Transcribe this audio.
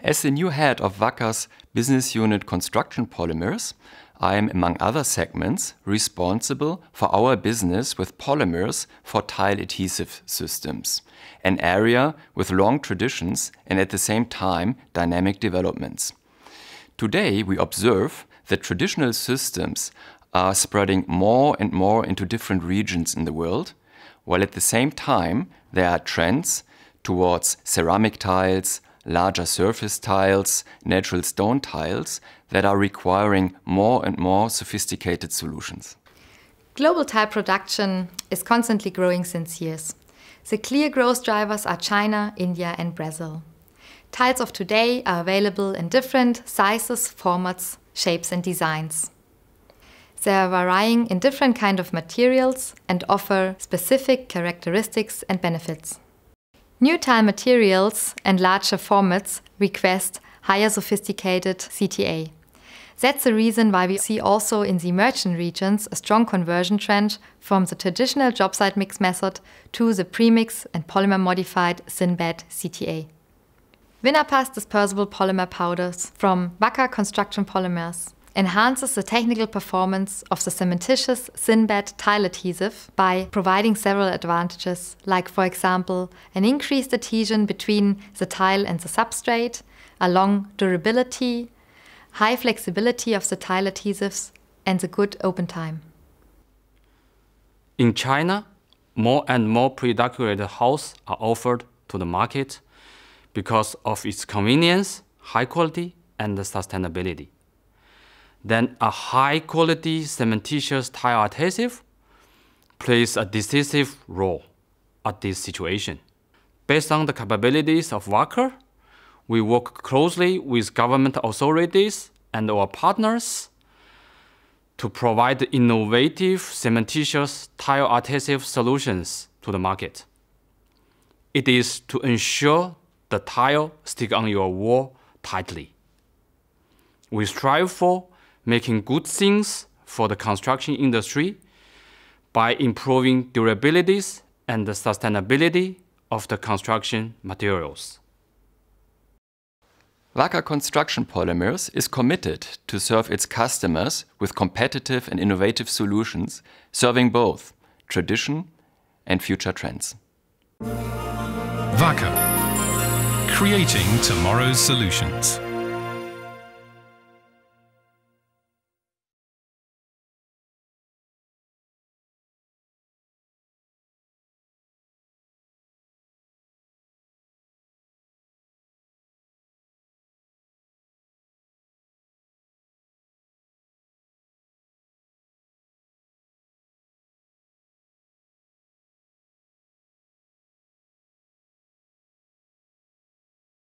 As the new head of Wacker's business unit Construction Polymers, I am, among other segments, responsible for our business with polymers for tile adhesive systems, an area with long traditions and at the same time dynamic developments. Today, we observe that traditional systems are spreading more and more into different regions in the world, while at the same time, there are trends towards ceramic tiles, larger surface tiles, natural stone tiles that are requiring more and more sophisticated solutions. Global tile production is constantly growing since years. The clear growth drivers are China, India and Brazil. Tiles of today are available in different sizes, formats, shapes and designs. They are varying in different kind of materials and offer specific characteristics and benefits. New tile materials and larger formats request higher sophisticated CTA. That's the reason why we see also in the merchant regions a strong conversion trend from the traditional job site mix method to the premix and polymer modified Sinbad CTA. Winnerpass dispersible polymer powders from Wacker Construction Polymers enhances the technical performance of the cementitious Sinbad tile adhesive by providing several advantages, like for example, an increased adhesion between the tile and the substrate, a long durability, high flexibility of the tile adhesives, and the good open time. In China, more and more pre pre-decorated houses are offered to the market because of its convenience, high quality, and sustainability then a high-quality cementitious tile adhesive plays a decisive role at this situation. Based on the capabilities of Wacker, we work closely with government authorities and our partners to provide innovative cementitious tile adhesive solutions to the market. It is to ensure the tile stick on your wall tightly. We strive for making good things for the construction industry by improving durabilities and the sustainability of the construction materials. Wacker Construction Polymers is committed to serve its customers with competitive and innovative solutions, serving both tradition and future trends. Wacker, creating tomorrow's solutions.